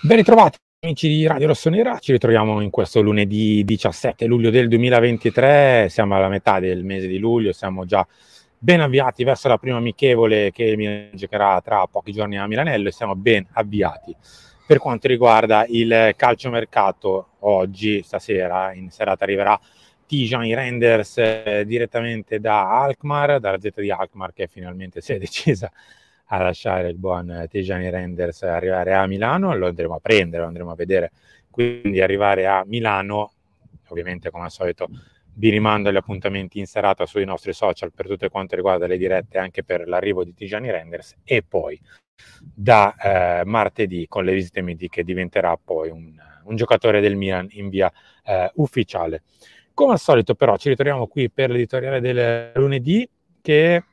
Ben ritrovati amici di Radio Rossonera, ci ritroviamo in questo lunedì 17 luglio del 2023, siamo alla metà del mese di luglio, siamo già ben avviati verso la prima amichevole che mi giocherà tra pochi giorni a Milanello e siamo ben avviati. Per quanto riguarda il calciomercato, oggi, stasera, in serata arriverà Tijan Renders eh, direttamente da Alkmaar, dalla Z di Alkmaar che finalmente si è decisa a lasciare il buon Tejani Renders arrivare a Milano, lo andremo a prendere, lo andremo a vedere. Quindi arrivare a Milano, ovviamente come al solito vi rimando agli appuntamenti in serata sui nostri social per tutto quanto riguarda le dirette anche per l'arrivo di Tijani Renders e poi da eh, martedì con le visite midi che diventerà poi un, un, giocatore del Milan in via eh, ufficiale. Come al solito però ci ritroviamo qui per l'editoriale del lunedì che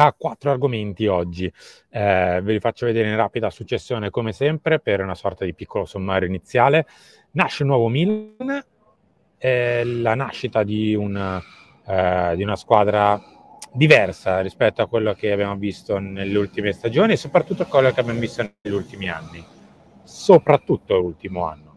ha quattro argomenti oggi. Eh, ve li faccio vedere in rapida successione come sempre per una sorta di piccolo sommario iniziale. Nasce un nuovo Milan, eh, la nascita di una, eh, di una squadra diversa rispetto a quello che abbiamo visto nelle ultime stagioni e soprattutto a quello che abbiamo visto negli ultimi anni, soprattutto l'ultimo anno.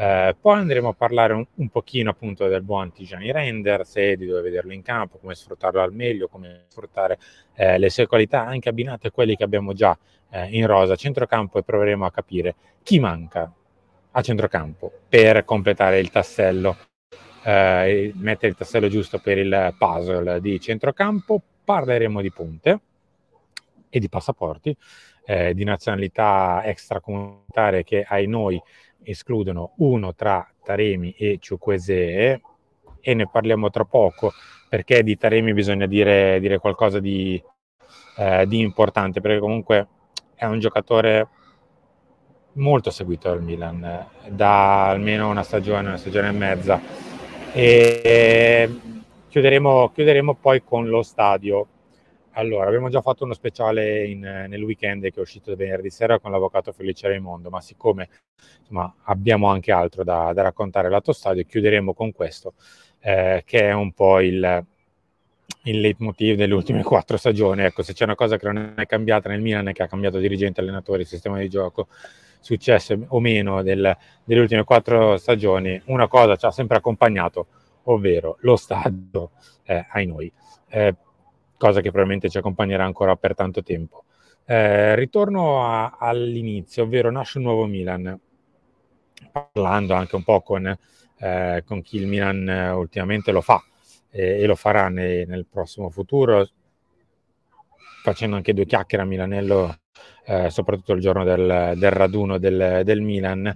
Eh, poi andremo a parlare un, un, pochino appunto del buon Tijani Render, se di dove vederlo in campo, come sfruttarlo al meglio, come sfruttare eh, le sue qualità anche abbinate a quelli che abbiamo già eh, in rosa a centrocampo e proveremo a capire chi manca a centrocampo per completare il tassello, eh, mettere il tassello giusto per il puzzle di centrocampo. Parleremo di punte e di passaporti, eh, di nazionalità extracomunitarie che ai noi escludono uno tra Taremi e Ciuquese e ne parliamo tra poco perché di Taremi bisogna dire, dire qualcosa di, eh, di importante perché comunque è un giocatore molto seguito dal Milan da almeno una stagione, una stagione e mezza. E chiuderemo, chiuderemo poi con lo stadio allora, abbiamo già fatto uno speciale in, nel weekend che è uscito venerdì sera con l'avvocato Felice Raimondo, ma siccome insomma, abbiamo anche altro da, da raccontare lato stadio, chiuderemo con questo, eh, che è un po' il, il leitmotiv delle ultime quattro stagioni. Ecco, se c'è una cosa che non è cambiata nel Milan, è che ha cambiato dirigente, allenatore, sistema di gioco, successo o meno del, delle ultime quattro stagioni, una cosa ci ha sempre accompagnato, ovvero lo stadio eh, ai noi. Eh, cosa che probabilmente ci accompagnerà ancora per tanto tempo. Eh, ritorno a, all'inizio, ovvero nasce un nuovo Milan, parlando anche un po' con, eh, con chi il Milan eh, ultimamente lo fa e lo farà nei, nel prossimo futuro, facendo anche due chiacchiere a Milanello, eh, soprattutto il giorno del, del raduno del, del, Milan.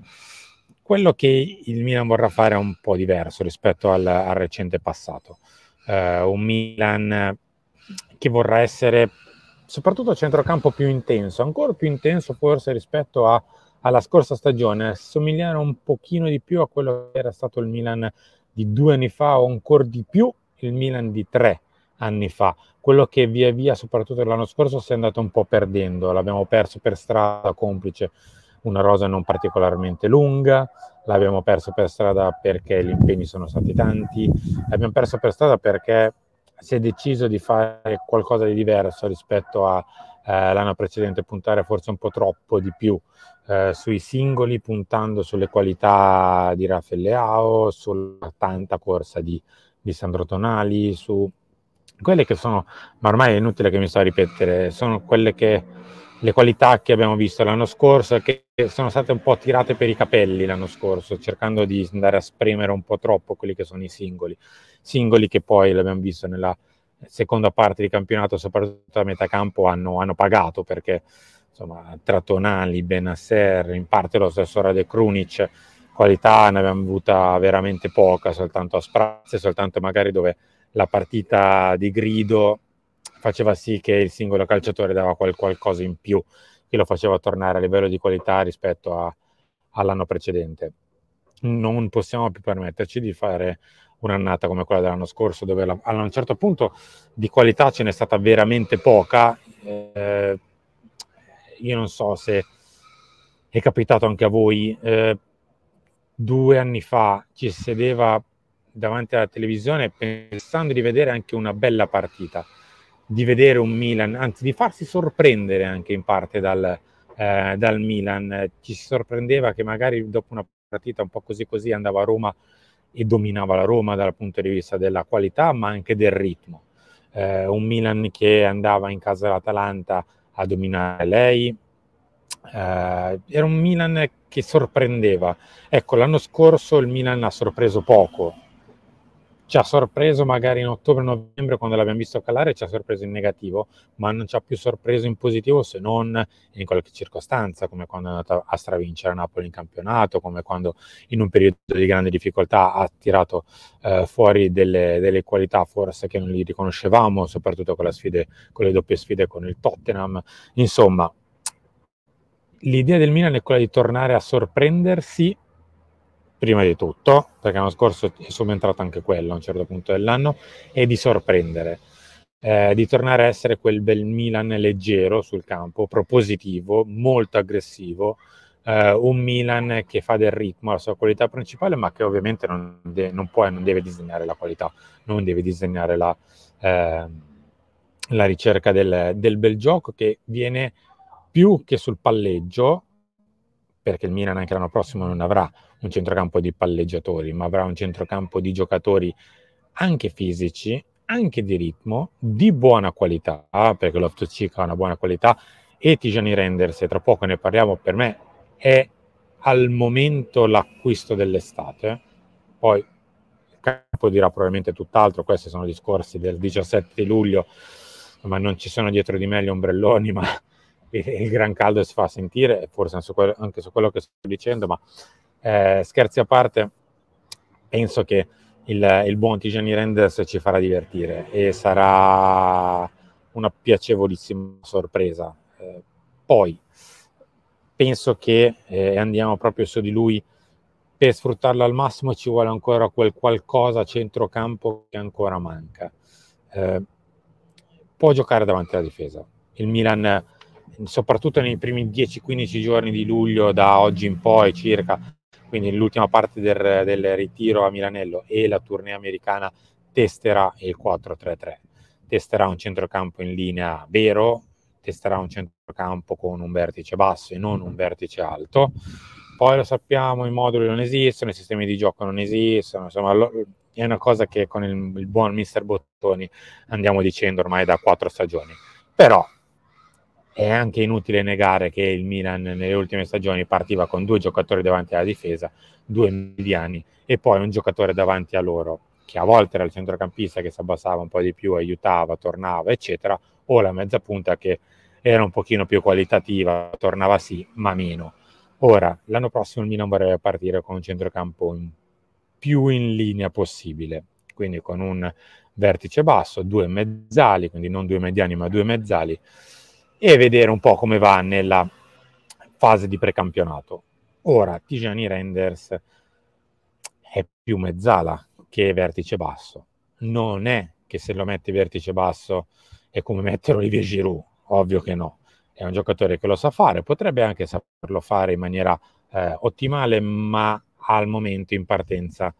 Quello che il Milan vorrà fare è un po' diverso rispetto al, al recente passato. Eh, un Milan che vorrà essere soprattutto centrocampo più intenso, ancora più intenso forse rispetto a, alla scorsa stagione, somigliare un pochino di più a quello che era stato il Milan di due anni fa o ancora di più il Milan di tre anni fa, quello che via via, soprattutto l'anno scorso, si è andato un po' perdendo, l'abbiamo perso per strada complice una rosa non particolarmente lunga, l'abbiamo perso per strada perché gli impegni sono stati tanti, l'abbiamo perso per strada perché si è deciso di fare qualcosa di diverso rispetto all'anno eh, precedente, puntare forse un po' troppo di più eh, sui singoli, puntando sulle qualità di Rafael Leao, sulla tanta corsa di, di Sandro Tonali, su quelle che sono, ma ormai è inutile che mi sto a ripetere, sono quelle che le qualità che abbiamo visto l'anno scorso che sono state un po' tirate per i capelli l'anno scorso, cercando di andare a spremere un po' troppo quelli che sono i singoli singoli che poi, l'abbiamo visto nella seconda parte di campionato, soprattutto a metà campo, hanno, hanno pagato perché insomma, tra Tonali, Benasser, in parte lo stesso Rade Krunic, qualità ne abbiamo avuta veramente poca, soltanto a sprazzi, soltanto magari dove la partita di grido faceva sì che il singolo calciatore dava qual- qualcosa in più, che lo faceva tornare a livello di qualità rispetto a- all'anno precedente. Non possiamo più permetterci di fare un'annata come quella dell'anno scorso, dove la, a un certo punto di qualità ce n'è stata veramente poca. Eh, io non so se è capitato anche a voi, eh, due anni fa ci sedeva davanti alla televisione pensando di vedere anche una bella partita, di vedere un Milan, anzi di farsi sorprendere anche in parte dal, eh, dal Milan. Ci si sorprendeva che magari dopo una partita un po' così così andava a Roma e dominava la Roma dal punto di vista della qualità ma anche del ritmo. Eh, un Milan che andava in casa dell'Atalanta a dominare lei, eh, era un Milan che sorprendeva. Ecco, l'anno scorso il Milan ha sorpreso poco, ci ha sorpreso magari in ottobre-novembre quando l'abbiamo visto calare, ci ha sorpreso in negativo, ma non ci ha più sorpreso in positivo se non in qualche circostanza, come quando è andata a stravincere a Napoli in campionato, come quando in un periodo di grande difficoltà ha tirato eh, fuori delle, delle, qualità forse che non gli riconoscevamo, soprattutto con, sfide, con le doppie sfide con il Tottenham. Insomma, l'idea del Milan è quella di tornare a sorprendersi prima di tutto, perché l'anno scorso è subentrato anche quello a un certo punto dell'anno, e di sorprendere, eh, di tornare a essere quel bel Milan leggero sul campo, propositivo, molto aggressivo, eh, un Milan che fa del ritmo la sua qualità principale, ma che ovviamente non, de- non può e non deve disegnare la qualità, non deve disegnare la... Eh, la ricerca del, del, bel gioco che viene più che sul palleggio, perché il Milan anche l'anno prossimo non avrà un centrocampo di palleggiatori, ma avrà un centrocampo di giocatori anche fisici, anche di ritmo, di buona qualità, perché Loftus Cheek ha una buona qualità e Tijani Renders, e tra poco ne parliamo, per me è al momento l'acquisto dell'estate. Poi il campo dirà probabilmente tutt'altro, questi sono discorsi del 17 luglio, ma non ci sono dietro di me gli ombrelloni, ma il, il gran caldo si fa sentire, forse anche su quello che sto dicendo, ma eh, scherzi a parte, penso che il, il buon Tijani Renders ci farà divertire e sarà una piacevolissima sorpresa. Eh, poi penso che eh, andiamo proprio su di lui per sfruttarlo al massimo ci vuole ancora quel qualcosa a centrocampo che ancora manca. Eh, può giocare davanti alla difesa. Il Milan, soprattutto nei primi 10-15 giorni di luglio, da oggi in poi circa, quindi l'ultima parte del, del ritiro a Milanello e la tournée americana testerà il 4-3-3, testerà un centrocampo in linea vero, testerà un centrocampo con un vertice basso e non un vertice alto. Poi lo sappiamo, i moduli non esistono, i sistemi di gioco non esistono, insomma lo, è una cosa che con il, il buon mister Bottoni andiamo dicendo ormai da quattro stagioni. Però è anche inutile negare che il Milan nelle ultime stagioni partiva con due giocatori davanti alla difesa, due mediani e poi un giocatore davanti a loro, che a volte era il centrocampista che si abbassava un po' di più, aiutava, tornava, eccetera, o la mezza punta che era un pochino più qualitativa, tornava sì, ma meno. Ora, l'anno prossimo il Milan vorrebbe partire con un centrocampo in più in linea possibile, quindi con un vertice basso, due mezzali, quindi non due mediani ma due mezzali, e vedere un po' come va nella fase di precampionato. Ora, Tijani Renders è più mezzala che vertice basso. Non è che se lo metti vertice basso è come mettere Olivier Giroud, ovvio che no. È un giocatore che lo sa fare, potrebbe anche saperlo fare in maniera eh, ottimale, ma al momento in partenza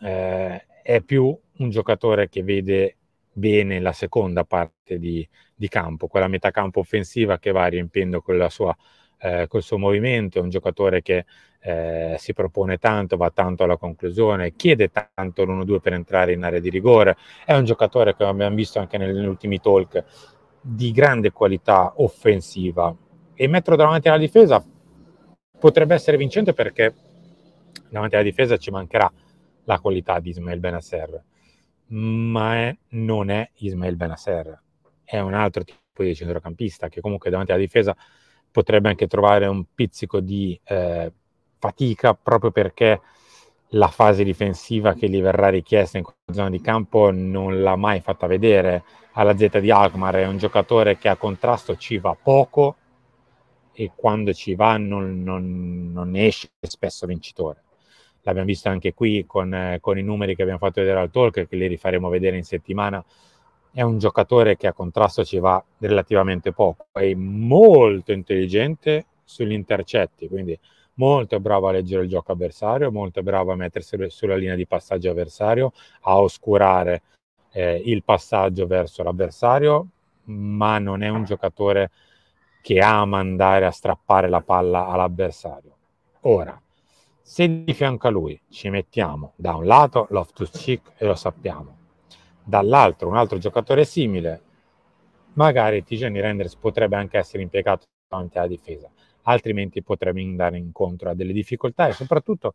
eh, è più un giocatore che vede bene la seconda parte di, di campo, quella metà campo offensiva che va riempiendo con la sua eh, col suo movimento, è un giocatore che eh, si propone tanto, va tanto alla conclusione, chiede tanto l'1-2 per entrare in area di rigore, è un giocatore che abbiamo visto anche negli ultimi talk di grande qualità offensiva e metterlo davanti alla difesa potrebbe essere vincente perché davanti alla difesa ci mancherà la qualità di Ismail Benasser, ma è, non è Ismail Benasser, è un altro tipo di centrocampista che comunque davanti alla difesa potrebbe anche trovare un pizzico di eh, fatica proprio perché la fase difensiva che gli verrà richiesta in quella zona di campo non l'ha mai fatta vedere alla Z di Alkmaar è un giocatore che a contrasto ci va poco e quando ci va non, non, non ne esce spesso vincitore l'abbiamo visto anche qui con, eh, con, i numeri che abbiamo fatto vedere al talk che li rifaremo vedere in settimana è un giocatore che a contrasto ci va relativamente poco, è molto intelligente sugli intercetti, quindi molto bravo a leggere il gioco avversario, molto bravo a mettersi sulla linea di passaggio avversario, a oscurare eh, il passaggio verso l'avversario, ma non è un giocatore che ama andare a strappare la palla all'avversario. Ora, se di fianco a lui ci mettiamo da un lato Loftus Cheek e lo sappiamo, dall'altro un altro giocatore simile, magari Tijani Renders potrebbe anche essere impiegato davanti alla difesa, altrimenti potrebbe andare incontro a delle difficoltà e soprattutto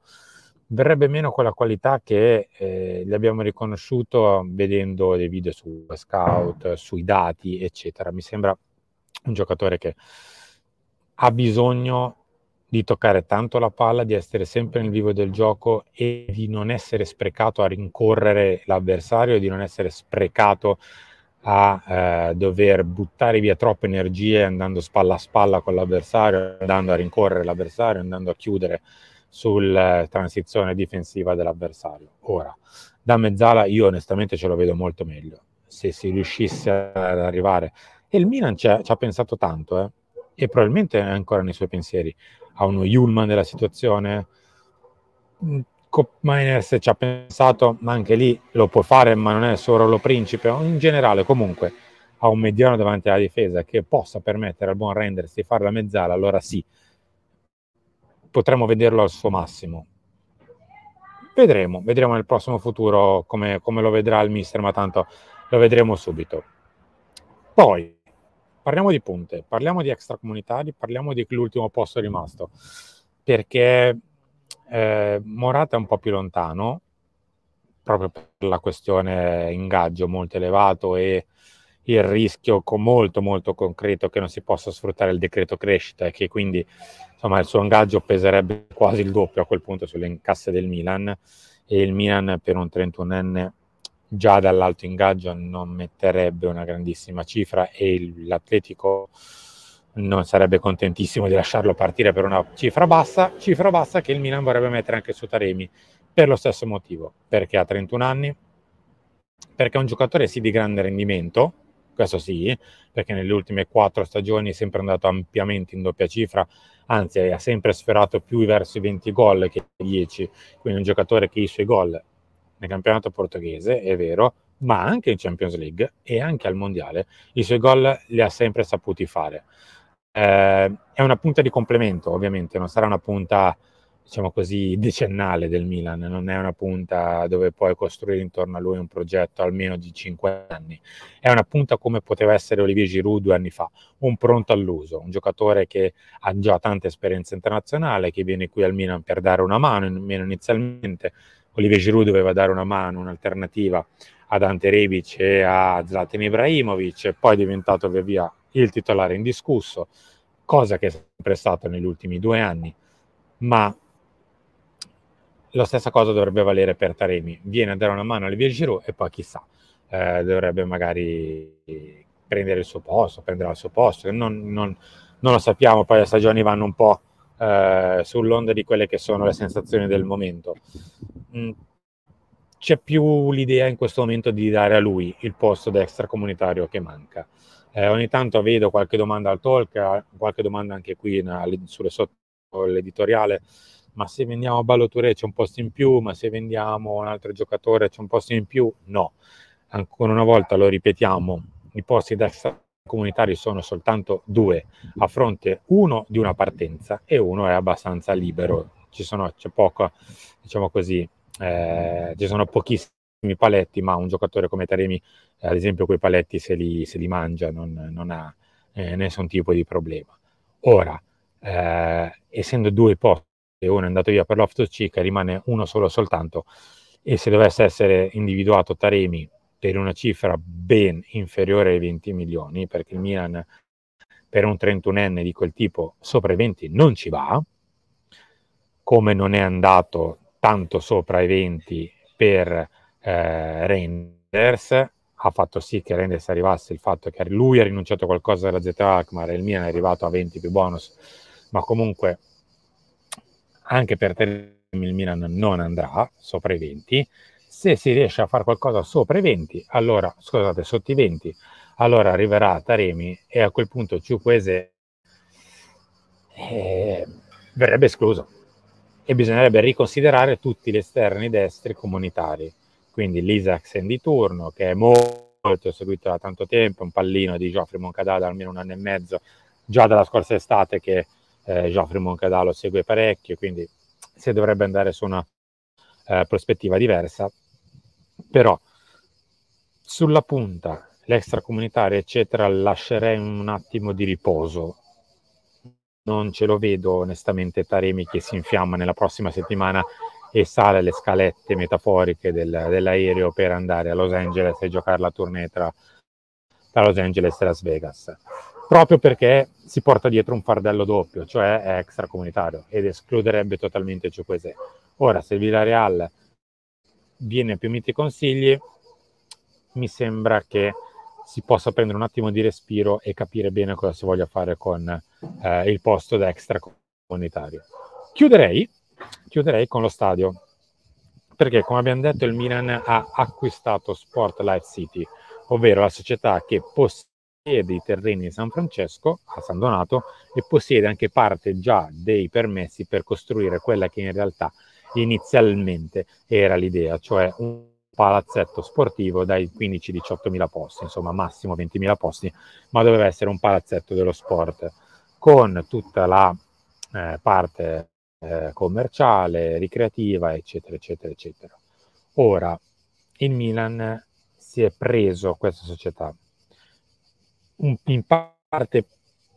verrebbe meno quella qualità che eh, gli abbiamo riconosciuto vedendo dei video su Scout, sui dati, eccetera. Mi sembra un giocatore che ha bisogno di toccare tanto la palla, di essere sempre nel vivo del gioco e di non essere sprecato a rincorrere l'avversario di non essere sprecato a eh, dover buttare via troppe energie andando spalla a spalla con l'avversario, andando a rincorrere l'avversario, andando a chiudere sulla eh, transizione difensiva dell'avversario. Ora, da mezzala io onestamente ce lo vedo molto meglio, se si riuscisse ad arrivare. E il Milan ci ha, ci ha pensato tanto, eh, e probabilmente è ancora nei suoi pensieri, a uno Yulman della situazione. Mm, Cop Miners ci ha pensato, ma anche lì lo può fare, ma non è solo lo principe. In generale, comunque, ha un mediano davanti alla difesa che possa permettere al buon Renders di fare la mezzala, allora sì, potremmo vederlo al suo massimo. Vedremo, vedremo nel prossimo futuro come, come lo vedrà il mister, ma tanto lo vedremo subito. Poi, Parliamo di punte, parliamo di extracomunitari, parliamo di l'ultimo posto rimasto, perché eh, Morata è un po' più lontano, proprio per la questione ingaggio molto elevato e il rischio con molto molto concreto che non si possa sfruttare il decreto crescita e che quindi insomma, il suo ingaggio peserebbe quasi il doppio a quel punto sulle casse del Milan e il Milan per un 31enne già dall'alto ingaggio non metterebbe una grandissima cifra e l'Atletico non sarebbe contentissimo di lasciarlo partire per una cifra bassa, cifra bassa che il Milan vorrebbe mettere anche su Taremi per lo stesso motivo, perché ha 31 anni, perché è un giocatore sì di grande rendimento, questo sì, perché nelle ultime quattro stagioni è sempre andato ampiamente in doppia cifra, anzi ha sempre sferato più verso i 20 gol che i 10, quindi un giocatore che i suoi gol nel campionato portoghese, è vero, ma anche in Champions League e anche al Mondiale. I suoi gol li ha sempre saputi fare. Eh, è una punta di complemento, ovviamente, non sarà una punta, diciamo così, decennale del Milan, non è una punta dove puoi costruire intorno a lui un progetto almeno di 5 anni. È una punta come poteva essere Olivier Giroud due anni fa, un pronto all'uso, un giocatore che ha già tanta esperienza internazionale, che viene qui al Milan per dare una mano, almeno inizialmente, Olivier Giroud doveva dare una mano, un'alternativa ad Ante Rebic e a Zlatan Ibrahimovic, poi è diventato via via il titolare indiscusso, cosa che è sempre stato negli ultimi due anni, ma la stessa cosa dovrebbe valere per Taremi, viene a dare una mano a Olivier Giroud e poi chissà, eh, dovrebbe magari prendere il suo posto, prenderà il suo posto, non, non, non lo sappiamo, poi le stagioni vanno un po' Eh, sull'onda di quelle che sono le sensazioni del momento. Mm, c'è più l'idea in questo momento di dare a lui il posto da extracomunitario che manca. Eh, ogni tanto vedo qualche domanda al talk, qualche domanda anche qui in, sulle sotto l'editoriale. Ma se vendiamo Balloture c'è un posto in più, ma se vendiamo un altro giocatore c'è un posto in più? No. Ancora una volta lo ripetiamo, i posti da extracomunitario comunitari sono soltanto due a fronte uno di una partenza e uno è abbastanza libero. Ci sono, c'è poco, diciamo così, eh, ci sono pochissimi paletti, ma un giocatore come Taremi, ad esempio, quei paletti se li, se li mangia, non, non ha eh, nessun tipo di problema. Ora, eh, essendo due posti e uno è andato via per l'Oftus Cheek, rimane uno solo soltanto e se dovesse essere individuato Taremi per una cifra ben inferiore ai 20 milioni, perché il Milan per un 31enne di quel tipo sopra i 20 non ci va, come non è andato tanto sopra i 20 per eh, Renders, ha fatto sì che Renders arrivasse il fatto che lui ha rinunciato a qualcosa della Z Alkmaar e il Milan è arrivato a 20 più bonus, ma comunque anche per te il Milan non andrà sopra i 20 se si riesce a fare qualcosa sopra i 20, allora, scusate, sotto i 20, allora arriverà Taremi e a quel punto Ciuquese eh, verrebbe escluso e bisognerebbe riconsiderare tutti gli esterni destri comunitari, quindi l'Isacsen di turno che è molto seguito da tanto tempo, un pallino di Geoffrey Moncada da almeno un anno e mezzo, già dalla scorsa estate che eh, Geoffrey Moncada lo segue parecchio, quindi si dovrebbe andare su una eh, prospettiva diversa, però sulla punta, l'extracomunitario eccetera, lascerei un attimo di riposo. Non ce lo vedo onestamente Taremi che si infiamma nella prossima settimana e sale le scalette metaforiche del, dell'aereo per andare a Los Angeles e giocare la tournée tra, tra Los Angeles e Las Vegas proprio perché si porta dietro un fardello doppio, cioè è extracomunitario ed escluderebbe totalmente Ciuquese. Ora, se il Villarreal viene a più miti consigli, mi sembra che si possa prendere un attimo di respiro e capire bene cosa si voglia fare con eh, il posto da extracomunitario. Chiuderei, chiuderei con lo stadio, perché come abbiamo detto il Milan ha acquistato Sport Life City, ovvero la società che possiede i terreni di San Francesco, a San Donato, e possiede anche parte già dei permessi per costruire quella che in realtà è inizialmente era l'idea, cioè un palazzetto sportivo dai 15-18 mila posti, insomma massimo 20 mila posti, ma doveva essere un palazzetto dello sport con tutta la eh, parte eh, commerciale, ricreativa, eccetera, eccetera, eccetera. Ora, il Milan si è preso questa società un, in parte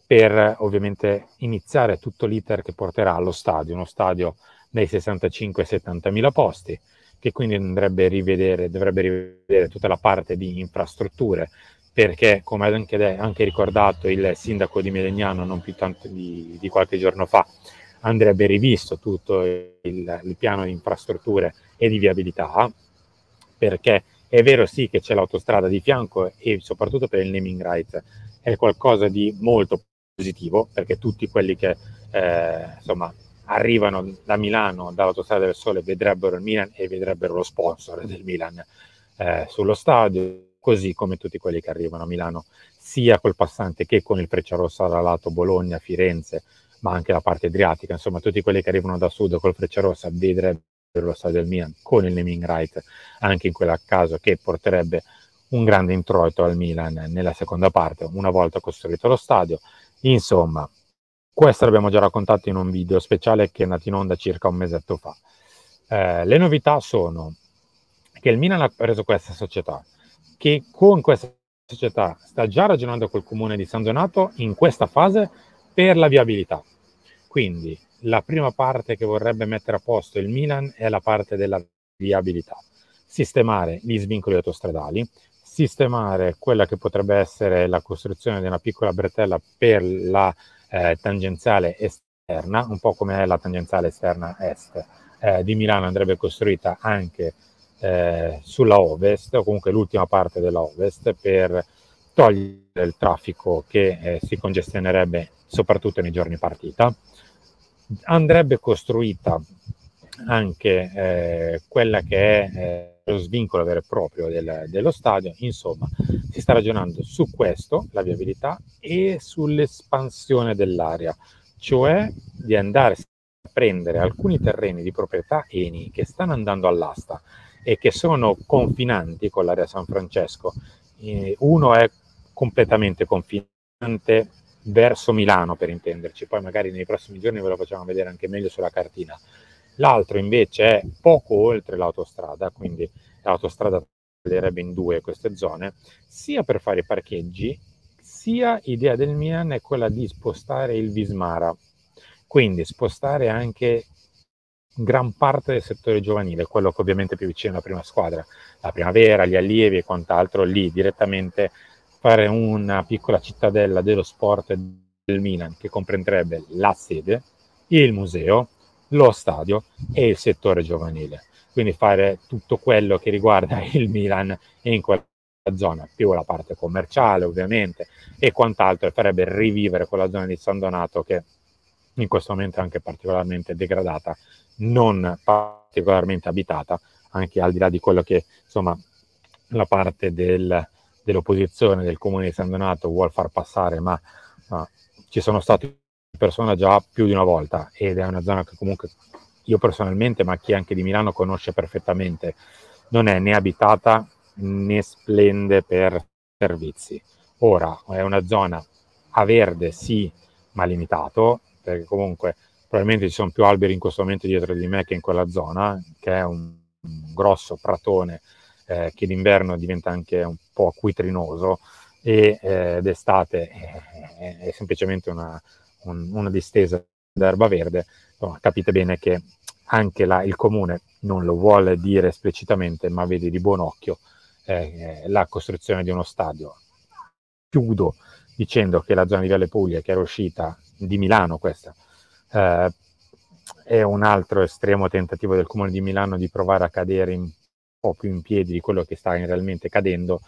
per ovviamente iniziare tutto l'iter che porterà allo stadio, uno stadio dai 65 ai 70 mila posti, che quindi andrebbe rivedere, dovrebbe rivedere tutta la parte di infrastrutture, perché come ha anche, anche, ricordato il sindaco di Melegnano non più tanto di, di qualche giorno fa, andrebbe rivisto tutto il, il piano di infrastrutture e di viabilità, perché è vero sì che c'è l'autostrada di fianco e soprattutto per il naming rights è qualcosa di molto positivo perché tutti quelli che eh, insomma arrivano da Milano, dall'autostrada del Sole, vedrebbero il Milan e vedrebbero lo sponsor del Milan eh, sullo stadio, così come tutti quelli che arrivano a Milano, sia col passante che con il Frecciarossa da lato Bologna, Firenze, ma anche la parte adriatica, insomma tutti quelli che arrivano da sud col Frecciarossa vedrebbero lo stadio del Milan con il naming right, anche in quel caso che porterebbe un grande introito al Milan nella seconda parte, una volta costruito lo stadio. Insomma, questo l'abbiamo già raccontato in un video speciale che è nato in onda circa un mesetto fa. Eh, le novità sono che il Milan ha preso questa società, che con questa società sta già ragionando col comune di San Donato in questa fase per la viabilità. Quindi la prima parte che vorrebbe mettere a posto il Milan è la parte della viabilità, sistemare gli svincoli autostradali, sistemare quella che potrebbe essere la costruzione di una piccola bretella per la viabilità eh, tangenziale esterna, un po' come la tangenziale esterna est eh, di Milano, andrebbe costruita anche eh, sulla ovest, o comunque l'ultima parte della ovest, per togliere il traffico che eh, si congestionerebbe soprattutto nei giorni partita. Andrebbe costruita anche eh, quella che è eh, lo svincolo vero e proprio del, dello stadio, insomma si sta ragionando su questo, la viabilità, e sull'espansione dell'area, cioè di andare a prendere alcuni terreni di proprietà ENI che stanno andando all'asta e che sono confinanti con l'area San Francesco. Eh, uno è completamente confinante verso Milano per intenderci, poi magari nei prossimi giorni ve lo facciamo vedere anche meglio sulla cartina l'altro invece è poco oltre l'autostrada, quindi l'autostrada taglierebbe in due queste zone, sia per fare i parcheggi, sia idea del Milan è quella di spostare il Vismara, quindi spostare anche gran parte del settore giovanile, quello che ovviamente è più vicino alla prima squadra, la primavera, gli allievi e quant'altro, lì direttamente fare una piccola cittadella dello sport del Milan che comprenderebbe la sede, il museo, lo stadio e il settore giovanile. Quindi fare tutto quello che riguarda il Milan in quella zona, più la parte commerciale ovviamente e quant'altro, e farebbe rivivere quella zona di San Donato che in questo momento è anche particolarmente degradata, non particolarmente abitata, anche al di là di quello che insomma la parte del, dell'opposizione del comune di San Donato vuole far passare, ma, ma ci sono stati persona già più di una volta ed è una zona che comunque io personalmente, ma chi anche di Milano conosce perfettamente, non è né abitata né splende per servizi. Ora è una zona a verde sì, ma limitato, perché comunque probabilmente ci sono più alberi in questo momento dietro di me che in quella zona, che è un, grosso pratone eh, che d'inverno diventa anche un po' acquitrinoso e eh, d'estate è, è semplicemente una, un, una distesa d'erba verde, insomma, capite bene che anche la, il comune non lo vuole dire esplicitamente, ma vede di buon occhio eh, la costruzione di uno stadio. Chiudo dicendo che la zona di Viale Puglia, che era uscita di Milano questa, eh, è un altro estremo tentativo del comune di Milano di provare a cadere un po' più in piedi di quello che sta realmente cadendo,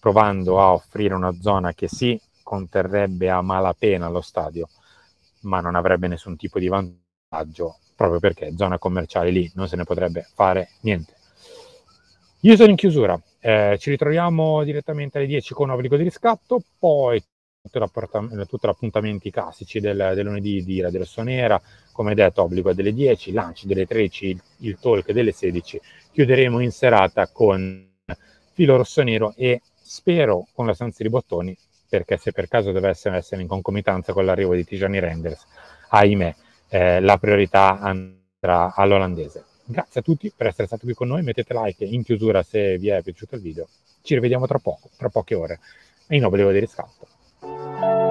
provando a offrire una zona che sì conterrebbe a malapena lo stadio, ma non avrebbe nessun tipo di vantaggio, proprio perché zona commerciale lì non se ne potrebbe fare niente. Io sono in chiusura, eh, ci ritroviamo direttamente alle 10 con obbligo di riscatto, poi eh, tutti gli appuntamenti classici del, del, lunedì di Radio Nera, come detto obbligo delle 10, lanci delle 13, il, il talk delle 16, chiuderemo in serata con Filo Rossonero e spero con la stanza di bottoni perché se per caso dovesse essere in concomitanza con l'arrivo di Tijani Renders, ahimè, eh, la priorità andrà all'olandese. Grazie a tutti per essere stati qui con noi, mettete like in chiusura se vi è piaciuto il video. Ci rivediamo tra poco, tra poche ore, in obbligo di riscatto.